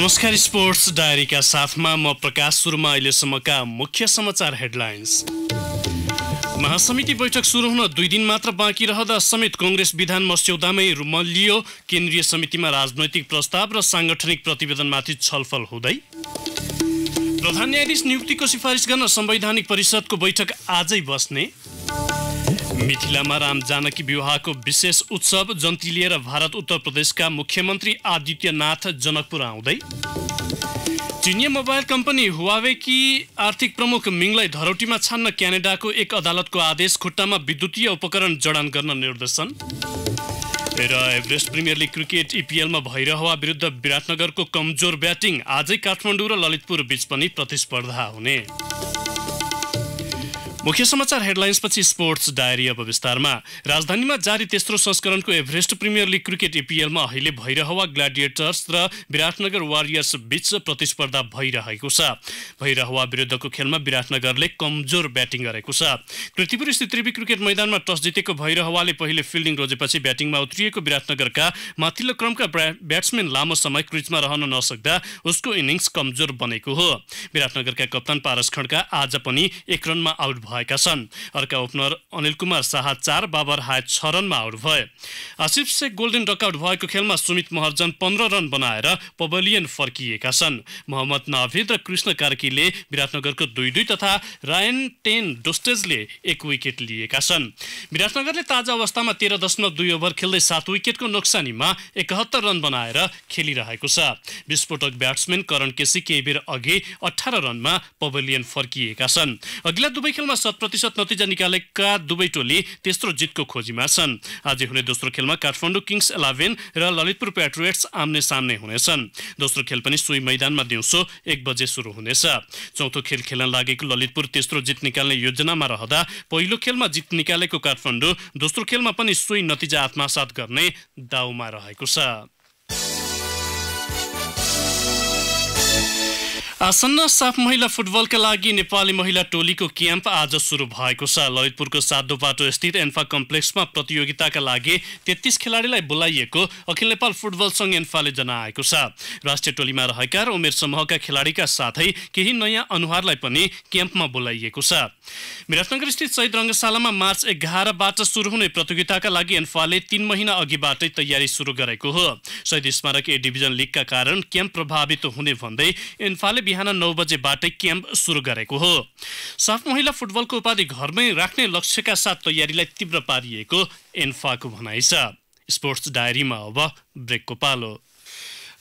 नमस्कार स्पोर्ट्स डायरीका साथमा म प्रकाश सुरुमा अहिलेसम्मका मुख्य समाचार हेडलाइन्स महासमिति बैठक सुरु हुन दुई दिन मात्र बाँकी रहँदा समेत कङ्ग्रेस विधान मस्यौदामै लियो केन्द्रीय समितिमा राजनैतिक प्रस्ताव र साङ्गठनिक प्रतिवेदनमाथि छलफल हुँदै प्रधान न्यायाधीश नियुक्तिको सिफारिस गर्न संवैधानिक परिषदको बैठक आजै बस्ने मिथिलामा राम जानकी विवाहको विशेष उत्सव जन्ती लिएर भारत उत्तर प्रदेशका मुख्यमन्त्री आदित्यनाथ जनकपुर आउँदै चिनिया मोबाइल कम्पनी हुवावेकी आर्थिक प्रमुख मिङलाई धरौटीमा छान्न क्यानेडाको एक अदालतको आदेश खुट्टामा विद्युतीय उपकरण जडान गर्न निर्देशन र एभरेस्ट प्रिमियर लिग क्रिकेट इपिएलमा e भइरहवा विरुद्ध विराटनगरको कमजोर ब्याटिङ आजै काठमाडौँ र ललितपुर बीच पनि प्रतिस्पर्धा हुने मुख्य समाचार हेडलाइन्सपछि स्पोर्ट्स डायरी अब विस्तारमा राजधानीमा जारी तेस्रो संस्करणको एभरेस्ट प्रिमियर लिग क्रिकेट एपिएलमा e अहिले भैरहवा ग्ल्याडिएटर्स र विराटनगर वारियर्स बीच प्रतिस्पर्धा भइरहेको छ भैरहवा विरुद्धको खेलमा विराटनगरले कमजोर ब्याटिङ गरेको छ कृतिपुर स्थित त्रिवी क्रिकेट मैदानमा टस जितेको भैरहवाले पहिले फिल्डिङ रोजेपछि ब्याटिङमा उत्रिएको विराटनगरका माथिल्लो क्रमका ब्याट्सम्यान लामो समय क्रिजमा रहन नसक्दा उसको इनिङ्स कमजोर बनेको हो विराटनगरका कप्तान पारस खड्का आज पनि एक रनमा आउट भएका छन् अर्का ओपनर अनिल कुमार शाह चार बाबर हाय छ रनमा आउट भए आसिफ शेख गोल्डन डकआउट भएको खेलमा सुमित महर्जन पन्ध्र रन बनाएर पबलियन फर्किएका छन् मोहम्मद नाभिद र कृष्ण कार्कीले विराटनगरको दुई दुई तथा रायन टेन डोस्टेजले एक विकेट लिएका छन् विराटनगरले ताजा अवस्थामा तेह्र दशमलव दुई ओभर खेल्दै सात विकेटको नोक्सानीमा एकहत्तर रन बनाएर खेलिरहेको छ विस्फोटक ब्याट्सम्यान करण केसी केही बेर अघि अठार रनमा पबलियन फर्किएका छन् अघिल्ला दुवै खेलमा शत प्रतिशत नतिजा निकालेका दुवै टोली तेस्रो जितको खोजीमा छन् आज हुने दोस्रो खेलमा काठमाडौँ किङ्स इलेभेन र ललितपुर प्याट्रोएट्स आम्ने सामने हुनेछन् दोस्रो खेल पनि सोही मैदानमा दिउँसो एक बजे सुरु हुनेछ चौथो खेल खेल्न लागेको ललितपुर तेस्रो जित निकाल्ने योजनामा रहँदा पहिलो खेलमा जित निकालेको काठमाडौँ दोस्रो खेलमा पनि सोही नतिजा आत्मसात गर्ने दाउमा रहेको छ आसन्न साफ महिला फुटबलका लागि नेपाली महिला टोलीको क्याम्प आज सुरु भएको छ ललितपुरको बाटो स्थित एन्फा कम्प्लेक्समा प्रतियोगिताका लागि तेत्तिस खेलाडीलाई बोलाइएको अखिल नेपाल फुटबल सङ्घ एन्फाले जनाएको छ राष्ट्रिय टोलीमा रहेका र उमेर समूहका खेलाडीका साथै केही नयाँ अनुहारलाई पनि क्याम्पमा बोलाइएको छ विराटनगर स्थित शहीद रङ्गशालामा मार्च एघारबाट सुरु हुने प्रतियोगिताका लागि एन्फाले तीन महिना अघिबाटै तयारी सुरु गरेको हो शहीद स्मारक ए डिभिजन लिगका कारण क्याम्प प्रभावित हुने भन्दै एन्फाले बिहान नौ बजेबाटै क्याम्प सुरु गरेको हो साफ महिला फुटबलको उपाधि घरमै राख्ने लक्ष्यका साथ तयारीलाई तीव्र पारिएको एन्फाको भनाइ छ स्पोर्ट्स डायरीमा अब ब्रेकको पालो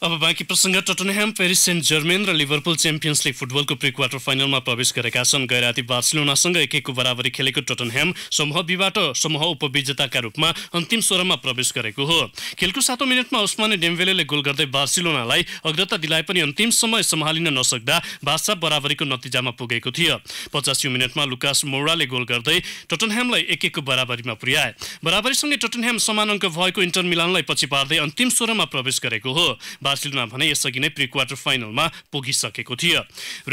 अब बाँकी प्रसङ्ग टटनह्याम पेरिस सेन्ट जर्मेन र लिभरपुल च्याम्पियन्स लिग फुटबलको प्रि क्वार्टर फाइनलमा प्रवेश गरेका छन् गैराती बार्सिलोनासँग एक एकको बराबरी खेलेको टटनह्याम समूह बीबाट समूह उपविजेताका रूपमा अन्तिम स्वरमा प्रवेश गरेको हो खेलको सातौँ मिनटमा उस्माने डेम्बेले गोल गर्दै बार्सिलोनालाई अग्रता दिलाए पनि अन्तिम समय सम्हालिन नसक्दा भाषा बराबरीको नतिजामा पुगेको थियो पचासी मिनटमा लुकास मोराले गोल गर्दै टटनह्यामलाई एक एकको बराबरीमा पुर्याए बराबरीसँगै टटनह्याम समान अङ्क भएको इन्टर मिलानलाई पछि पार्दै अन्तिम स्वरमा प्रवेश गरेको हो बार्सिलोना भने यसअघि नै प्री क्वार्टर फाइनलमा पुगिसकेको थियो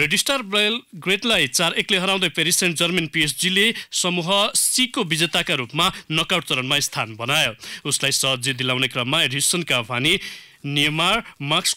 रेडिस्टार स्टार ब्रेल ग्रेटलाई चार एकले हराउँदै पेरिस सेन्ट जर्मन पिएचजीले समूह सीको विजेताका रूपमा नकआउट चरणमा स्थान बनायो उसलाई सहज दिलाउने क्रममा एडिसनका भानी नेमार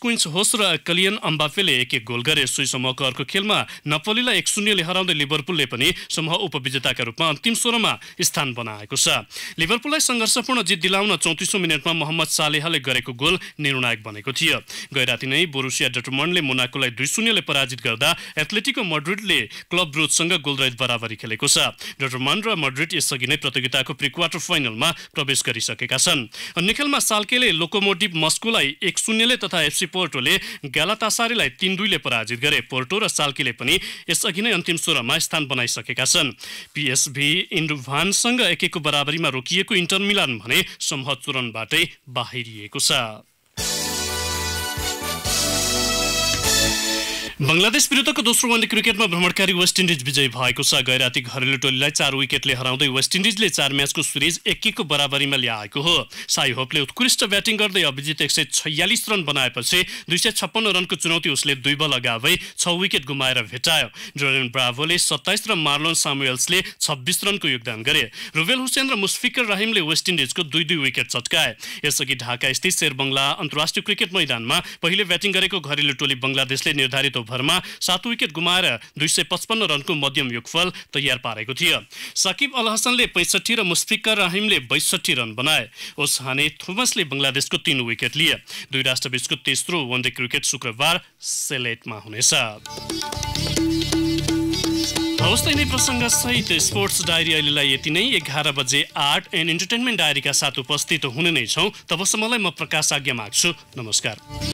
क्विन्स होस् र कलियन अम्बाफेले एक एक गोल गरे सोही समूहको अर्को खेलमा नपोलीलाई एक शून्यले हराउँदै लिभरपुलले पनि समूह उपविजेताका रूपमा अन्तिम स्वरमा स्थान बनाएको छ लिभरपुललाई सङ्घर्षपूर्ण जित दिलाउन चौतिसौँ मिनटमा मोहम्मद सालेहले गरेको गोल निर्णायक बनेको थियो गैराति नै बोरुसिया डटमन्डले मोनाकोलाई दुई शून्यले पराजित गर्दा एथलेटिको मड्रिडले क्लब ब्रोथसँग गोलरहित बराबरी खेलेको छ डटमन्ड र मड्रिड यसअघि नै प्रतियोगिताको प्रिक्वार्टर फाइनलमा प्रवेश गरिसकेका छन् अन्य खेलमा सालकेले लोकोमोटिभ मस्कोलाई एक शून्यले तथा एफसी पोर्टोले ग्यालातासारीलाई तीन दुईले पराजित गरे पोर्टो र साल्कीले पनि यसअघि नै अन्तिम सोह्रमा स्थान बनाइसकेका छन् पिएसभी इन्डुभानसँग एक एकको बराबरीमा रोकिएको इन्टर मिलान भने समूह चुरनबाटै बाहिरिएको छ बङ्गलादेश विरुद्धको दोस्रो वनडे क्रिकेटमा भ्रमणकारी वेस्ट इन्डिज विजयी भएको छ गै राति घरेलु टोलीलाई चार विकेटले हराउँदै वेस्ट इन्डिजले चार म्याचको सिरिज एक एकको बराबरीमा ल्याएको हो साई होपले उत्कृष्ट ब्याटिङ गर्दै अभिजित एक सय छयालिस रन बनाएपछि दुई सय छप्पन्न रनको चुनौती उसले दुई बल अगावै छ विकेट गुमाएर भेटायो ड्रोन ब्राभोले सत्ताइस र मार्लोन सामुएल्सले छब्बिस रनको योगदान गरे रुबेल हुसेन र मुस्फिकर राहिमले वेस्ट इन्डिजको दुई दुई विकेट चटकाए यसअघि ढाका स्थित शेरबङ्गला अन्तर्राष्ट्रिय क्रिकेट मैदानमा पहिले ब्याटिङ गरेको घरेलु टोली बङ्गलादेशले निर्धारित ओभरमा सात विकेट गुमाएर दुई सय पचपन्न रनको मध्यम योगफल तयार पारेको थियो सकिब अल हसनले पैँसठी र मुस्फिक रहिमले बैसठी रन बनाए हाने थोमसले बङ्गलादेशको तीन विकेट लिए दुई राष्ट्रबीचको तेस्रो वनडे क्रिकेट शुक्रबार सेलेटमा हुनेछ हौस् नै प्रसङ्गसहित स्पोर्ट्स डायरी अहिलेलाई यति नै एघार बजे आर्ट एन्ड इन्टरटेनमेन्ट डायरीका साथ उपस्थित हुने नै छौँ तबसम्मलाई म प्रकाश आज्ञा माग्छु नमस्कार